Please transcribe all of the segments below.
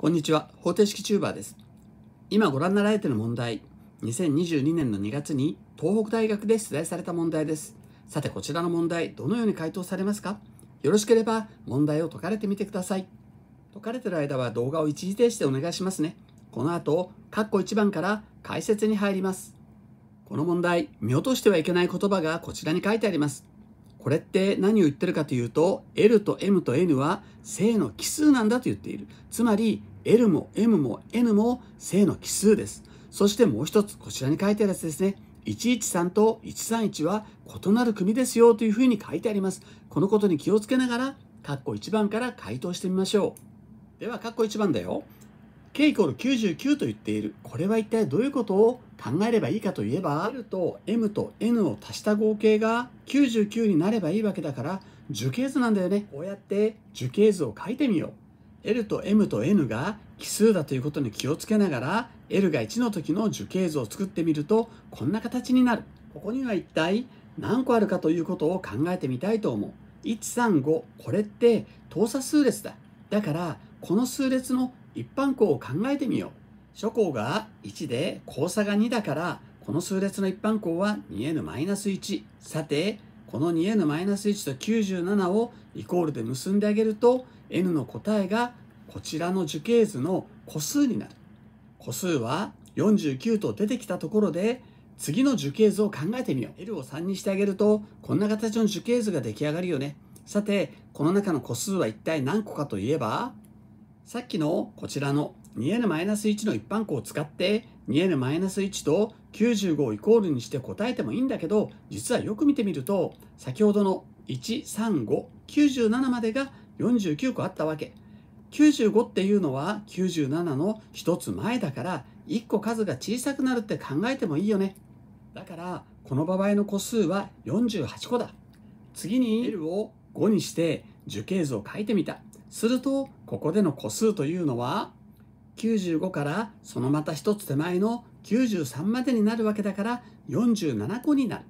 こんにちは方程式チューバーです今ご覧になられている問題2022年の2月に東北大学で出題された問題ですさてこちらの問題どのように回答されますかよろしければ問題を解かれてみてください解かれている間は動画を一時停止でお願いしますねこの後括弧1番から解説に入りますこの問題見落としてはいけない言葉がこちらに書いてありますこれって何を言ってるかというと L と M と N は正の奇数なんだと言っているつまり L も M も N も正の奇数ですそしてもう一つこちらに書いてあるやつですね113と131は異なる組ですよというふうに書いてありますこのことに気をつけながらッコ1番から回答してみましょうではッコ1番だよ K イコール99と言っている。これは一体どういうことを考えればいいかといえば、L と M と N を足した合計が99になればいいわけだから、樹形図なんだよね。こうやって樹形図を書いてみよう。L と M と N が奇数だということに気をつけながら、L が1の時の樹形図を作ってみると、こんな形になる。ここには一体何個あるかということを考えてみたいと思う。135これって等差数列だだからこの数列の一般項を考えてみよう。初項が1で交差が2だから、この数列の一般項は 2n-1。さて、この 2n-1 と97をイコールで結んであげると、n の答えがこちらの樹形図の個数になる。個数は49と出てきたところで、次の樹形図を考えてみよう。L を3にしてあげると、こんな形の樹形図が出来上がるよね。さて、この中の個数は一体何個かといえば、さっきのこちらの 2n-1 の一般項を使って 2n-1 と95をイコールにして答えてもいいんだけど実はよく見てみると先ほどの13597までが49個あったわけ95っていうのは97の1つ前だから1個数が小さくなるって考えてもいいよねだからこの場合の個数は48個だ次に L を5にして樹形図を書いてみたするとここでの個数というのは95からそのまた一つ手前の93までになるわけだから47個になる。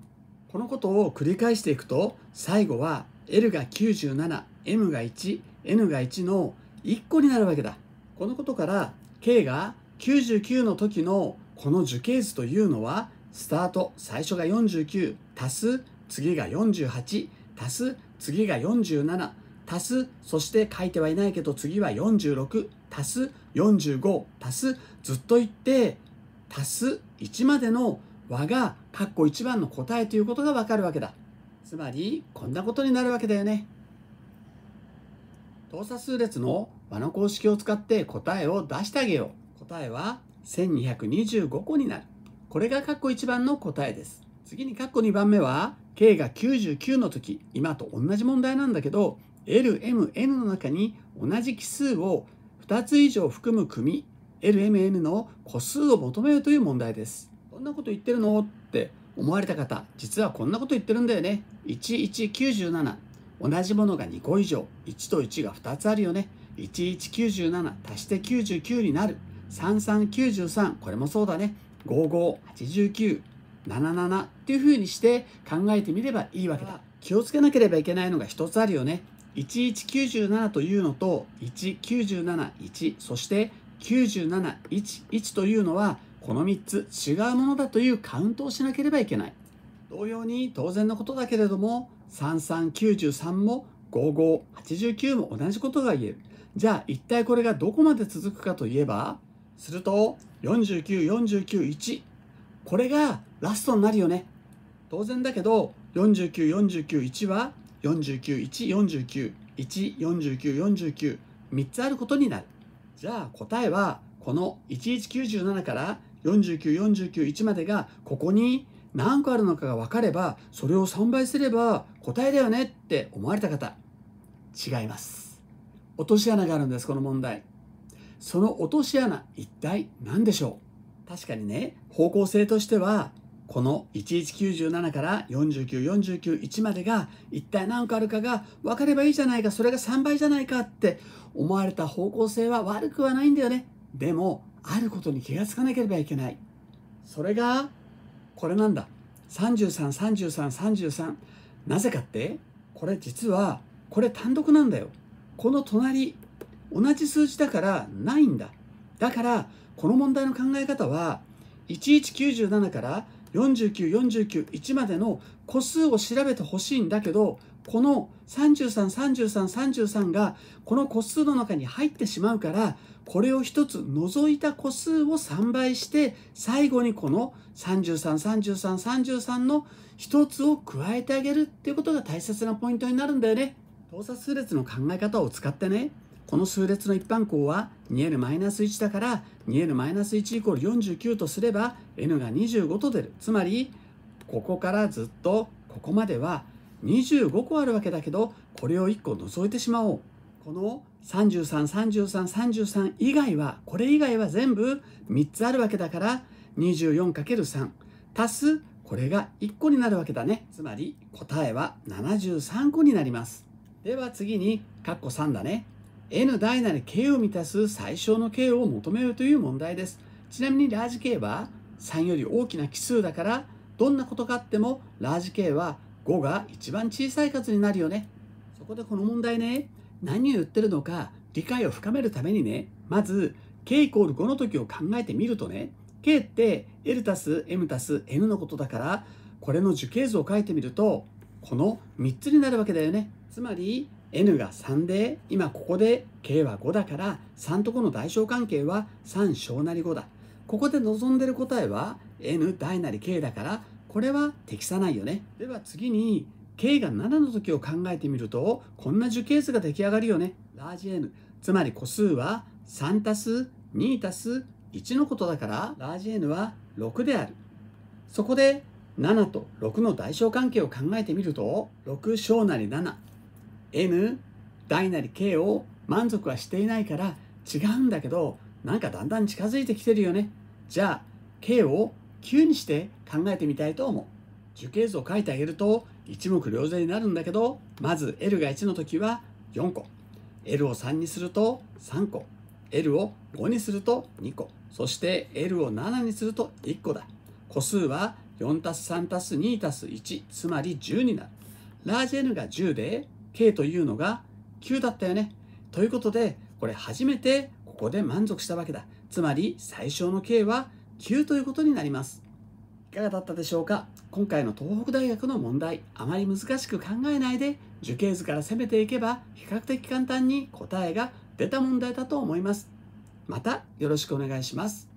このことを繰り返していくと最後は L が 97M が 1N が1の1個になるわけだ。このことから K が99の時のこの樹形図というのはスタート最初が49足す次が48足す次が47足す、そして書いてはいないけど次は46足す45足すずっと言って足す1までの和が括弧1番の答えということがわかるわけだ。つまりこんなことになるわけだよね。等差数列の和の公式を使って答えを出してあげよう。答えは1225個になる。これが括弧1番の答えです。次に括弧2番目は K が99の時今と同じ問題なんだけど LMN の中に同じ奇数を2つ以上含む組 LMN の個数を求めるという問題です。こんなこと言ってるのって思われた方、実はこんなこと言ってるんだよね。1197。同じものが2個以上。1と1が2つあるよね。1197足して99になる。3393。これもそうだね。5589。77っていうふうにして考えてみればいいわけだ。気をつけなければいけないのが一つあるよね。1197というのと1971そして9711というのはこの3つ違うものだというカウントをしなければいけない同様に当然のことだけれども3393も5589も同じことが言えるじゃあ一体これがどこまで続くかといえばすると49491これがラストになるよね当然だけど49491は49149149493つあることになるじゃあ答えはこの1197から49491までがここに何個あるのかが分かればそれを3倍すれば答えだよねって思われた方違います落とし穴があるんですこの問題その落とし穴一体何でしょう確かにね方向性としてはこの1197から49491までが一体何個あるかが分かればいいじゃないかそれが3倍じゃないかって思われた方向性は悪くはないんだよねでもあることに気がつかなければいけないそれがこれなんだ333333なぜかってこれ実はこれ単独なんだよこの隣同じ数字だからないんだだからこの問題の考え方は1197から49491までの個数を調べてほしいんだけどこの333333がこの個数の中に入ってしまうからこれを1つ除いた個数を3倍して最後にこの333333の1つを加えてあげるっていうことが大切なポイントになるんだよね。等差数列の考え方を使ってねこの数列の一般項は 2n-1 だから 2n-1 イコール49とすれば n が25と出るつまりここからずっとここまでは25個あるわけだけどこれを1個除いてしまおうこの333333以外はこれ以外は全部3つあるわけだから 24×3 足すこれが1個になるわけだねつまり答えは73個になりますでは次に括弧3だね n 大なる k を満たす最小の k を求めようという問題です。ちなみにラージ k は3より大きな奇数だからどんなことがあってもラージ k は5が一番小さい数になるよね。そこでこの問題ね、何を言ってるのか理解を深めるためにね、まず k イコール5の時を考えてみるとね、k って l たす m す n のことだから、これの樹形図を書いてみると、この3つになるわけだよね。つまり n が3で今ここで k は5だから3と5の代償関係は3小なり5だここで望んでる答えは n 大なり k だからこれは適さないよねでは次に k が7の時を考えてみるとこんな樹形図が出来上がるよねラージ n つまり個数は3たす2たす1のことだからラージ n は6であるそこで7と6の代償関係を考えてみると6小なり7 N 大なり K を満足はしていないから違うんだけどなんかだんだん近づいてきてるよねじゃあ K を9にして考えてみたいと思う樹形図を書いてあげると一目瞭然になるんだけどまず L が1の時は4個 L を3にすると3個 L を5にすると2個そして L を7にすると1個だ個数は4 3 2 1つまり10になるラージ N が10で K というのが9だったよね。ということで、これ初めてここで満足したわけだ。つまり最小の K は9ということになります。いかがだったでしょうか今回の東北大学の問題、あまり難しく考えないで、樹形図から攻めていけば比較的簡単に答えが出た問題だと思います。またよろしくお願いします。